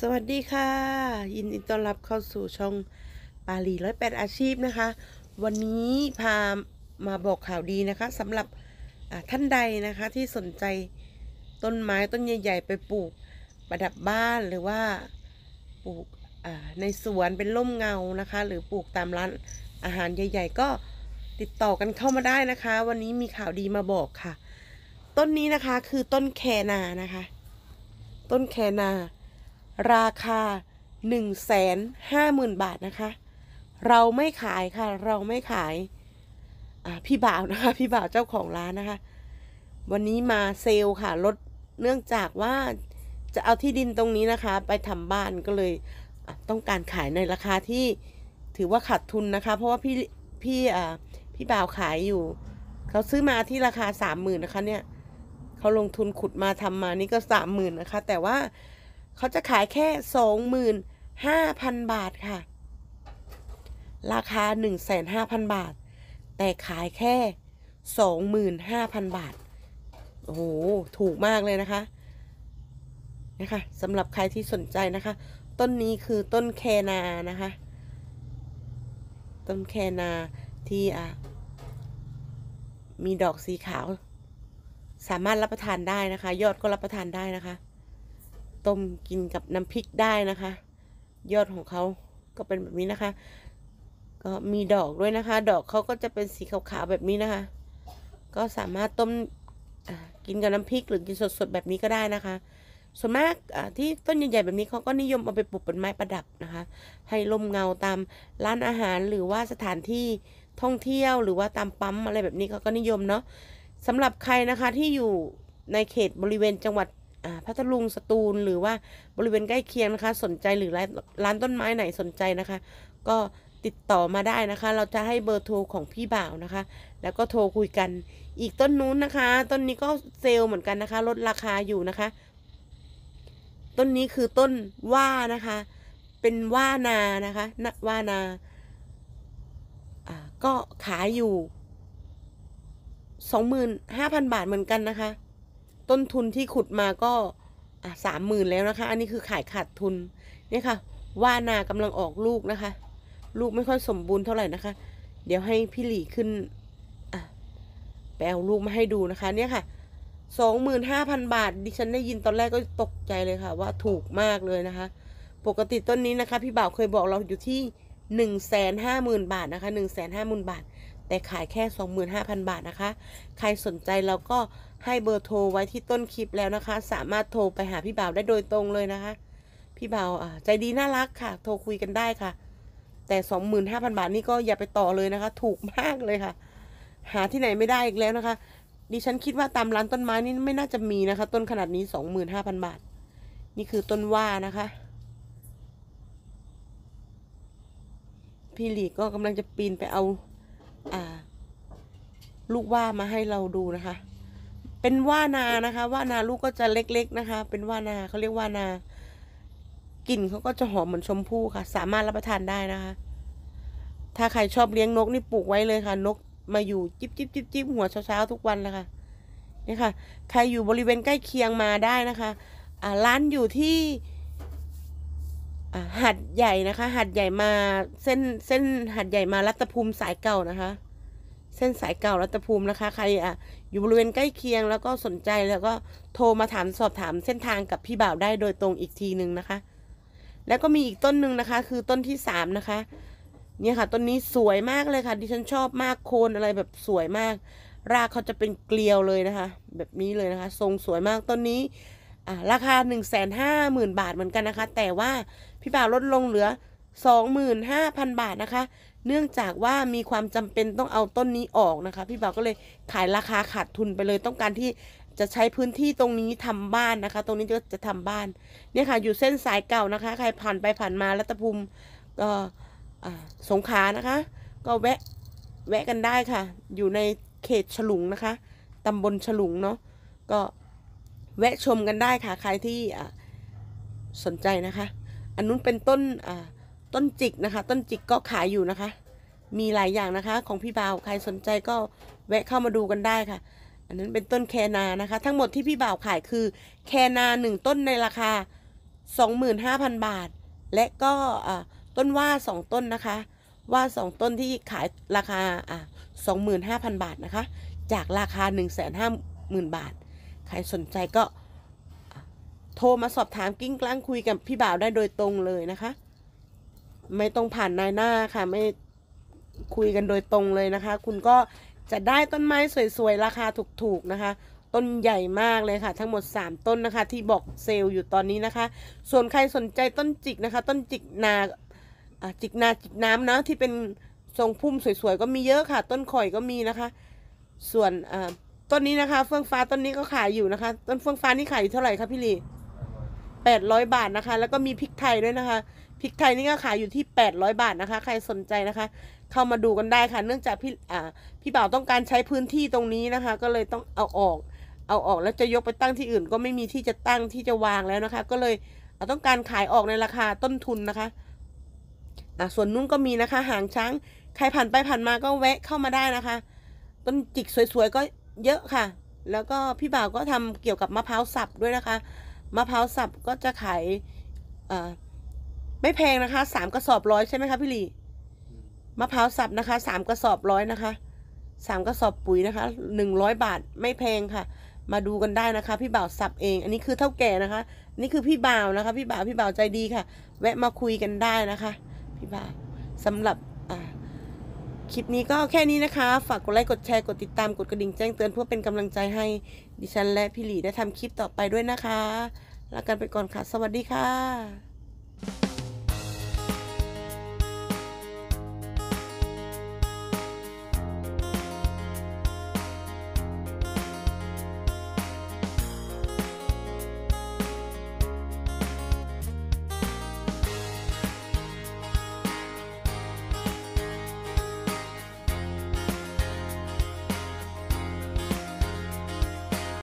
สวัสดีค่ะ ยินดีต้อนรับเข้าสู่ช่อง ปาลีร้อยแปดอาชีพนะคะ วันนี้ พา มาบอกข่าวดีนะคะสำหรับท่านใดนะคะที่สนใจต้นไม้ต้นใหญ่ ๆ ไปปลูกประดับบ้านหรือว่าปลูกใน สวนเป็นร่มเงานะคะ หรือปลูกตาม ร้าน อาหารใหญ่ ๆ ก็ติดต่อกันเข้ามาได้นะคะ วันนี้มีข่าวดีมาบอกค่ะ ต้นนี้นะคะคือต้นแคนานะคะ ต้นแคนาราคา150,000บาทนะคะ เราไม่ขายค่ะเราไม่ขายพี่บ่าวนะคะ พี่บ่าวเจ้าของร้านนะคะ วันนี้มาเซลค่ะลดเนื่องจากว่าจะเอาที่ดินตรงนี้นะคะ ไปทำบ้านก็เลย ต้องการขายในราคาที่ถือว่าขาดทุนนะคะ เพราะว่าพี่พี่พี่บ่าวขายอยู่เขาซื้อมาที่ราคาสามหมื่นนะคะ เนี่ยเขาลงทุนขุดมาทำมา นี่ก็สามหมื่นนะคะแต่ว่าเขาจะขายแค่สองหมื่นห้าพันบาทค่ะ ราคาหนึ่งแสนห้าพันบาท แต่ขายแค่สองหมื่นห้าพันบาท โอ้โห ถูกมากเลยนะคะนะคะสำหรับใครที่สนใจนะคะ ต้นนี้คือต้นแคนา นะคะ ต้นแคนาที่อ่ะมีดอกสีขาว สามารถรับประทานได้นะคะ ยอดก็รับประทานได้นะคะต้มกินกับน้ำพริกได้นะคะ ยอดของเขาก็เป็นแบบนี้นะคะ ก็มีดอกด้วยนะคะ ดอกเขาก็จะเป็นสีขาวๆแบบนี้นะคะ ก็สามารถต้ม กินกับน้ำพริกหรือกินสดๆแบบนี้ก็ได้นะคะส่วนมากที่ต้นใหญ่ๆแบบนี้เขาก็นิยมเอาไปปลูกเป็นไม้ประดับนะคะ ให้ลมเงาตามร้านอาหารหรือว่าสถานที่ท่องเที่ยวหรือว่าตามปั๊มอะไรแบบนี้เขาก็นิยมเนาะสำหรับใครนะคะที่อยู่ในเขตบริเวณจังหวัดพัทลุงสตูลหรือว่าบริเวณใกล้เคียงนะคะสนใจหรือร้านร้านต้นไม้ไหนสนใจนะคะ ก็ติดต่อมาได้นะคะ เราจะให้เบอร์โทรของพี่บ่าวนะคะ แล้วก็โทรคุยกันอีกต้นนู้นนะคะต้นนี้ก็เซลล์เหมือนกันนะคะ ลดราคาอยู่นะคะ ต้นนี้คือต้นว่านะคะ เป็นว่านานะคะนว่านาอ่าก็ขายอยู่สองหมื่นห้าพันบาทเหมือนกันนะคะต้นทุนที่ขุดมาก็สามหมื่นแล้วนะคะ อันนี้คือขายขาดทุนนี่ค่ะ ว่านากำลังออกลูกนะคะ ลูกไม่ค่อยสมบูรณ์เท่าไหร่นะคะ เดี๋ยวให้พี่หลีขึ้นแปลลูกมาให้ดูนะคะ เนี่ยค่ะสองหมื่นห้าพันบาท ดิฉันได้ยินตอนแรกก็ตกใจเลยค่ะ ว่าถูกมากเลยนะคะ ปกติต้นนี้นะคะ พี่บ่าวเคยบอกเราอยู่ที่หนึ่งแสนห้าหมื่นบาทนะคะหนึ่งแสนห้าหมื่นบาท แต่ขายแค่สองหมื่นห้าพันบาทนะคะ ใครสนใจเราก็ให้เบอร์โทร ไว้ที่ต้นคลิปแล้วนะคะ สามารถโทรไปหาพี่บ่าวได้โดยตรงเลยนะคะ พี่บ่าวใจดีน่ารักค่ะ โทรคุยกันได้ค่ะ แต่ 25,000 บาทนี่ก็อย่าไปต่อเลยนะคะ ถูกมากเลยค่ะ หาที่ไหนไม่ได้อีกแล้วนะคะ ดิฉันคิดว่าตามร้านต้นไม้นี่ไม่น่าจะมีนะคะต้นขนาดนี้ 25,000 บาท นี่คือต้นว่านะคะ พี่หลีก็กำลังจะปีนไปเอาอาลูกว่ามาให้เราดูนะคะเป็นว่านานะคะ ว่านาลูกก็จะเล็กๆ นะคะ เป็นว่านาเขาเรียกว่านากลิ่นเขาก็จะหอมเหมือนชมพู่ค่ะ สามารถรับประทานได้นะคะ ถ้าใครชอบเลี้ยงนกนี่ปลูกไว้เลยค่ะ นกมาอยู่จิบจิบจิบจิบหัวเช้าๆทุกวันนะคะนี่ค่ะ ใครอยู่บริเวณใกล้เคียงมาได้นะคะอ่าร้านอยู่ที่หัดใหญ่นะคะ หัดใหญ่มาเส้นเส้นหัดใหญ่มารัตภูมิสายเก่านะคะ เส้นสายเก่ารัตภูมินะคะ ใครอ่ะอยู่บริเวณใกล้เคียงแล้วก็สนใจแล้วก็โทรมาถามสอบถามเส้นทางกับพี่บ่าวได้โดยตรงอีกทีหนึ่งนะคะ แล้วก็มีอีกต้นหนึ่งนะคะคือต้นที่สามนะคะเนี่ยค่ะต้นนี้สวยมากเลยค่ะ ดิฉันชอบมากโคนอะไรแบบสวยมาก รากเขาจะเป็นเกลียวเลยนะคะ แบบนี้เลยนะคะทรงสวยมากต้นนี้ราคา1ห0 0 0นบาทเหมือนกันนะคะแต่ว่าพี่บ่าวลดลงเหลือ25,000บาทนะคะเนื่องจากว่ามีความจำเป็นต้องเอาต้นนี้ออกนะคะ พี่บ่าวก็เลยขายราคาขาดทุนไปเลยต้องการที่จะใช้พื้นที่ตรงนี้ทำบ้านนะคะ ตรงนี้ก็จะทำบ้านเนี่ยค่ะ อยู่เส้นสายเก่านะคะ ใครผ่านไปผ่านมารัตภูมิก็สงขานะคะ ก็แวะแวะกันได้ค่ะ อยู่ในเขตฉลุงนะคะ ตำบลฉลุงเนาะก็แวะชมกันได้ค่ะใครที่สนใจนะคะอันนู้นเป็นต้นอ่าต้นจิกนะคะต้นจิกก็ขายอยู่นะคะ มีหลายอย่างนะคะของพี่บ่าวใครสนใจก็แวะเข้ามาดูกันได้ค่ะ อันนั้นเป็นต้นแคนานะคะทั้งหมดที่พี่บ่าวขายคือแคนาหนึ่งต้นในราคา 25,000 บาทและก็ต้นว่า2ต้นนะคะ ว่า2ต้นที่ขายราคาอ่ห25,000 บาทนะคะ จากราคา 150,000 บาทใครสนใจก็ โทรมาสอบถามกิ้งกลางคุยกับพี่บ่าวได้โดยตรงเลยนะคะไม่ต้องผ่านนายหน้าค่ะ ไม่คุยกันโดยตรงเลยนะคะ คุณก็จะได้ต้นไม้สวยๆราคาถูกๆนะคะ ต้นใหญ่มากเลยค่ะ ทั้งหมด 3 ต้นนะคะที่บอกเซลล์อยู่ตอนนี้นะคะ ส่วนใครสนใจต้นจิกนะคะ ต้นจิกนาจิกนาจิกน้ำนะที่เป็นทรงพุ่มสวยๆก็มีเยอะค่ะ ต้นข่อยก็มีนะคะ ส่วนต้นนี้นะคะ เฟื่องฟ้าต้นนี้ก็ขายอยู่นะคะ ต้นเฟื่องฟ้านี่ขายอยู่เท่าไหร่คะพี่ลีแปดร้อยบาทนะคะ แล้วก็มีพริกไทยด้วยนะคะริกไทยนี่ก็ขายอยู่ที่ 800 บาทนะคะ ใครสนใจนะคะ เข้ามาดูกันได้ค่ะ เนื่องจากพี่ อ่า พี่บ่าวต้องการใช้พื้นที่ตรงนี้นะคะ ก็เลยต้องเอาออก เอาออกแล้วจะยกไปตั้งที่อื่นก็ไม่มีที่จะตั้งที่จะวางแล้วนะคะ ก็เลยต้องการขายออกในราคาต้นทุนนะคะ อ่าส่วนนุ่นก็มีนะคะ หางช้าง ใครผ่านไปผ่านมาก็แวะเข้ามาได้นะคะ ต้นจิกสวยๆก็เยอะค่ะ แล้วก็พี่บ่าวก็ทำเกี่ยวกับมะพร้าวสับด้วยนะคะ มะพร้าวสับก็จะขายอ่าไม่แพง นะคะสามกระสอบร้อยใช่ไหมคะพี่ลีมะพร้าวสับนะคะสามกระสอบร้อยนะคะสามกระสอบปุ๋ยนะคะหนึ่งร้อยบาทไม่แพงค่ะ มาดูกันได้นะคะ พี่บ่าวสับเอง อันนี้คือเท่าแก่นะคะ นี่คือพี่บ่าวนะคะ พี่บ่าวพี่บ่าวใจดีค่ะ แวะมาคุยกันได้นะคะ พี่บ่าวสำหรับคลิปนี้ก็แค่นี้นะคะ ฝากกดไลค์กดแชร์กดติดตามกดกระดิ่งแจ้งเตือนเพื่อเป็นกำลังใจให้ดิฉัน และพี่หลีได้ทำคลิปต่อไปด้วยนะคะลากันไปก่อนค่ะสวัสดีค่ะ